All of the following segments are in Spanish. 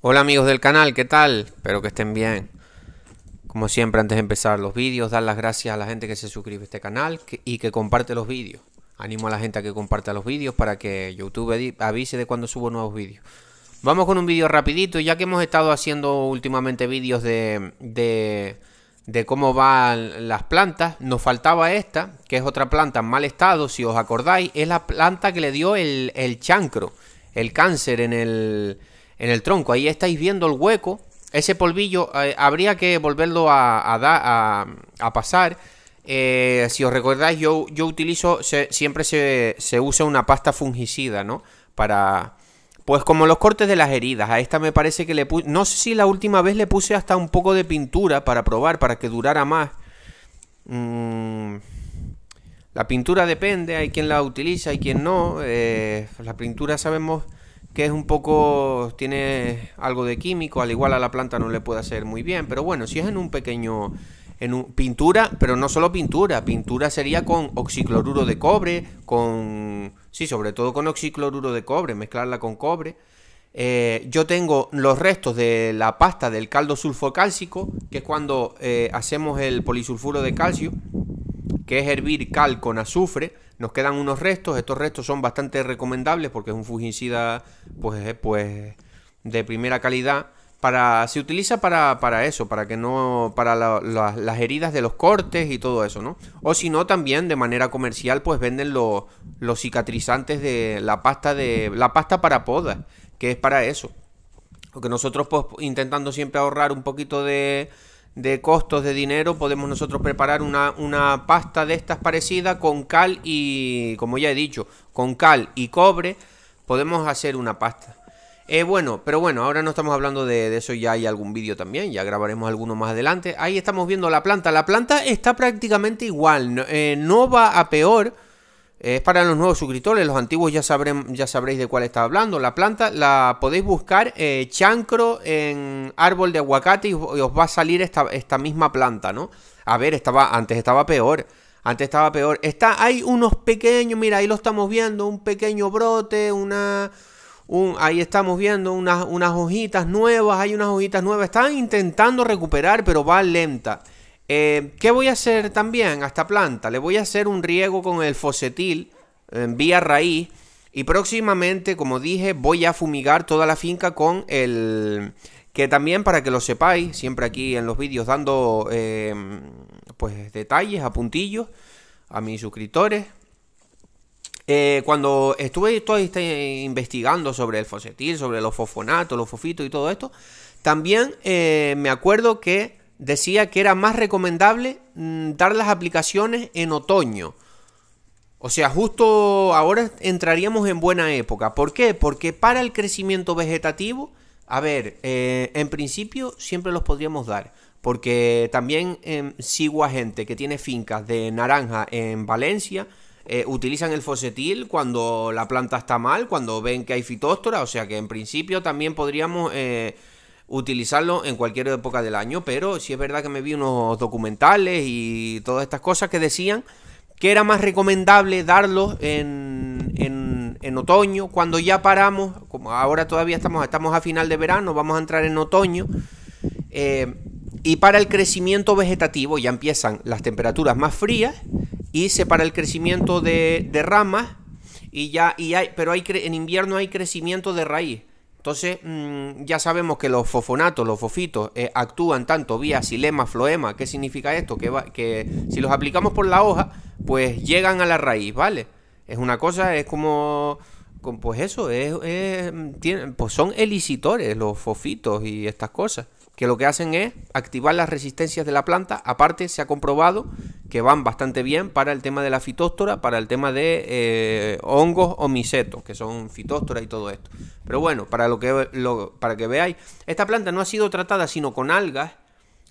Hola amigos del canal, ¿qué tal? Espero que estén bien. Como siempre, antes de empezar los vídeos, dar las gracias a la gente que se suscribe a este canal y que comparte los vídeos. Animo a la gente a que comparta los vídeos para que YouTube avise de cuando subo nuevos vídeos. Vamos con un vídeo rapidito, ya que hemos estado haciendo últimamente vídeos de, de, cómo van las plantas. Nos faltaba esta, que es otra planta en mal estado, si os acordáis. Es la planta que le dio el, el chancro, el cáncer en el en el tronco. Ahí estáis viendo el hueco. Ese polvillo eh, habría que volverlo a, pasar. Eh, si os recordáis, yo, yo utilizo, siempre se, usa una pasta fungicida, ¿no? Para... Pues como los cortes de las heridas. A esta me parece que le puse... No sé si la última vez le puse hasta un poco de pintura para probar, para que durara más. Mm, la pintura depende, hay quien la utiliza, hay quien no. Eh, la pintura sabemos que es un poco, tiene algo de químico, al igual a la planta no le puede hacer muy bien, pero bueno, si es en un pequeño, en pintura, pero no solo pintura, pintura sería con oxicloruro de cobre, con, sí, sobre todo con oxicloruro de cobre, mezclarla con cobre. Eh, yo tengo los restos de la pasta del caldo sulfocálcico, que es cuando eh, hacemos el polisulfuro de calcio, que es hervir cal con azufre. Nos quedan unos restos, estos restos son bastante recomendables porque es un fungicida pues, eh, pues de primera calidad. Para, se utiliza para, para eso, para que no. para las heridas de los cortes y todo eso, ¿no? O si no, también de manera comercial, pues venden los, los cicatrizantes de la pasta de. la pasta para podas, que es para eso. que nosotros, pues, intentando siempre ahorrar un poquito de de costos de dinero podemos nosotros preparar una, pasta de estas parecida con cal y, como ya he dicho, con cal y cobre podemos hacer una pasta. Eh, bueno, pero bueno, ahora no estamos hablando de, eso, ya hay algún vídeo también, ya grabaremos alguno más adelante. Ahí estamos viendo la planta, la planta está prácticamente igual, no eh, va a peor es para los nuevos suscriptores, los antiguos ya, sabréis de cuál está hablando. La planta la podéis buscar eh, chancro en árbol de aguacate y, os va a salir esta, misma planta, ¿no? A ver, estaba, antes estaba peor. Antes estaba peor. Está, hay unos pequeños, mira, ahí lo estamos viendo, un pequeño brote, una... ahí estamos viendo unas, unas hojitas nuevas, hay unas hojitas nuevas. Están intentando recuperar, pero va lenta. Eh, ¿Qué voy a hacer también a esta planta? Le voy a hacer un riego con el fosetil eh, vía raíz. Y próximamente, como dije, voy a fumigar toda la finca con el... Que también para que lo sepáis, siempre aquí en los vídeos dando eh, pues detalles, a puntillos a mis suscriptores. cuando estuve todo este, investigando sobre el fosetil, sobre los fosfonatos, los fofitos y todo esto, también me acuerdo que decía que era más recomendable mm, dar las aplicaciones en otoño. O sea, justo ahora entraríamos en buena época. ¿Por qué? Porque para el crecimiento vegetativo, a ver, eh, en principio siempre los podríamos dar. Porque también eh, sigo a gente que tiene fincas de naranja en Valencia. Eh, utilizan el fosetil cuando la planta está mal, cuando ven que hay fitóstora. O sea que en principio también podríamos eh, utilizarlo en cualquier época del año, pero sí es verdad que me vi unos documentales y todas estas cosas que decían que era más recomendable darlo en, otoño, cuando ya paramos, como ahora todavía estamos, estamos a final de verano, vamos a entrar en otoño, eh, y para el crecimiento vegetativo ya empiezan las temperaturas más frías y se para el crecimiento de, ramas, y ya, y hay, pero hay, en invierno hay crecimiento de raíz. Entonces, mm, ya sabemos que los fofonatos, los fofitos, eh, actúan tanto vía silema, floema. ¿Qué significa esto? Que, que si los aplicamos por la hoja, pues llegan a la raíz, ¿vale? Es una cosa, es como. Pues eso, es, mm, pues son elicitores los fofitos y estas cosas que lo que hacen es activar las resistencias de la planta. Aparte, se ha comprobado que van bastante bien para el tema de la fitóstora, para el tema de eh, hongos o misetos, que son fitóstora y todo esto. Pero bueno, para, lo que, para que veáis, esta planta no ha sido tratada sino con algas.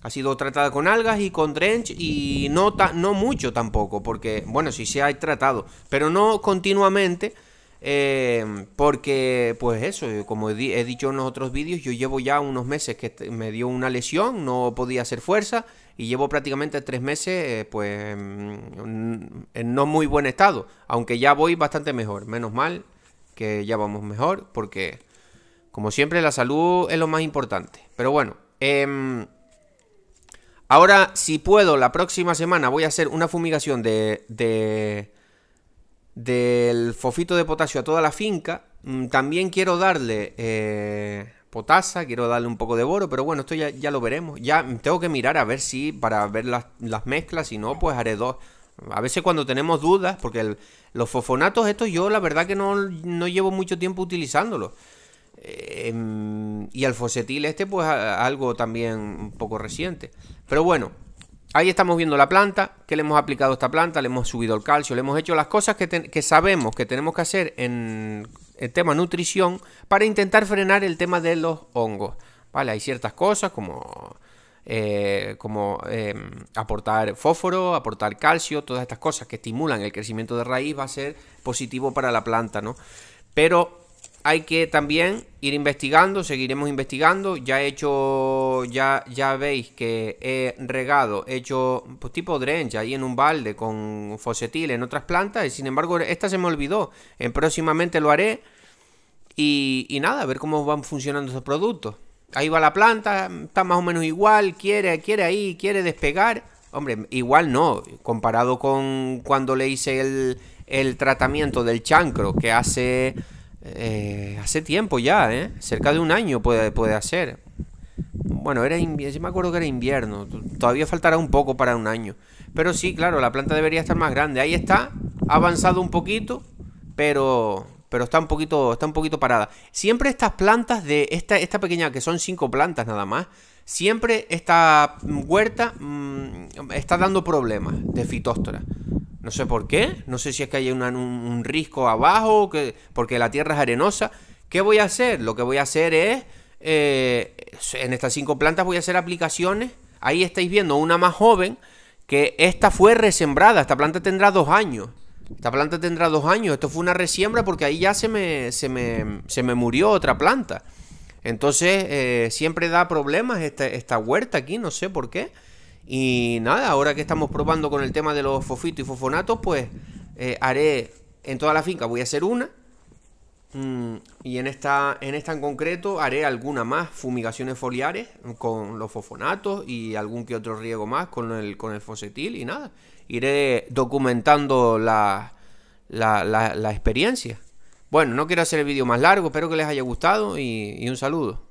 Ha sido tratada con algas y con drench y no, no mucho tampoco, porque bueno, sí se ha tratado, pero no continuamente eh, porque, pues eso, eh, como he dicho en otros vídeos, yo llevo ya unos meses que me dio una lesión, no podía hacer fuerza y llevo prácticamente tres meses, eh, pues, en no muy buen estado, aunque ya voy bastante mejor, menos mal que ya vamos mejor, porque, como siempre, la salud es lo más importante. Pero bueno, em, ahora, si puedo, la próxima semana voy a hacer una fumigación de del fosfito de potasio a toda la finca. Mm, también quiero darle eh, potasa, quiero darle un poco de boro, pero bueno, esto ya, lo veremos. Ya tengo que mirar a ver si, para ver las, mezclas, si no, pues haré dos. A veces cuando tenemos dudas, porque los fosfonatos estos yo la verdad que no, llevo mucho tiempo utilizándolos. Em, y al fosetil este pues algo también un poco reciente. Pero bueno, Ahí estamos viendo la planta, que le hemos aplicado a esta planta, le hemos subido el calcio, le hemos hecho las cosas que, sabemos que tenemos que hacer en el tema nutrición para intentar frenar el tema de los hongos. Vale, hay ciertas cosas como, eh, como em, aportar fósforo, aportar calcio, todas estas cosas que estimulan el crecimiento de raíz va a ser positivo para la planta, ¿no? Pero hay que también ir investigando, seguiremos investigando. Ya he hecho, ya, ya veis que he regado, he hecho pues, tipo drench ahí en un balde con fosetil en otras plantas. Y sin embargo, esta se me olvidó. En próximamente lo haré. Y, nada, a ver cómo van funcionando esos productos. Ahí va la planta, está más o menos igual, quiere, quiere ahí, quiere despegar. Hombre, igual no, comparado con cuando le hice el, el tratamiento del chancro que hace eh, hace tiempo ya, ¿eh? Cerca de un año puede, puede hacer. Bueno, era yo me acuerdo que era invierno. Todavía faltará un poco para un año. Pero sí, claro, la planta debería estar más grande. Ahí está, ha avanzado un poquito, pero, pero está, un poquito, está un poquito parada. Siempre estas plantas de esta, esta pequeña, que son cinco plantas nada más, siempre esta huerta mm, está dando problemas de fitóstora. No sé por qué, no sé si es que hay un, risco abajo, que, porque la tierra es arenosa. ¿Qué voy a hacer? Lo que voy a hacer es, eh, en estas cinco plantas voy a hacer aplicaciones. Ahí estáis viendo una más joven, que esta fue resembrada, esta planta tendrá dos años. Esta planta tendrá dos años, esto fue una resiembra porque ahí ya se me, se me, murió otra planta. Entonces eh, siempre da problemas esta, esta huerta aquí, no sé por qué. Y nada, ahora que estamos probando con el tema de los fofitos y fosfonatos, pues eh, haré en toda la finca, voy a hacer una. Mm, y en esta, en esta en concreto haré alguna más, fumigaciones foliares con los fosfonatos y algún que otro riego más con el, con el fosetil y nada. Iré documentando la, la, experiencia. Bueno, no quiero hacer el vídeo más largo, espero que les haya gustado y un saludo.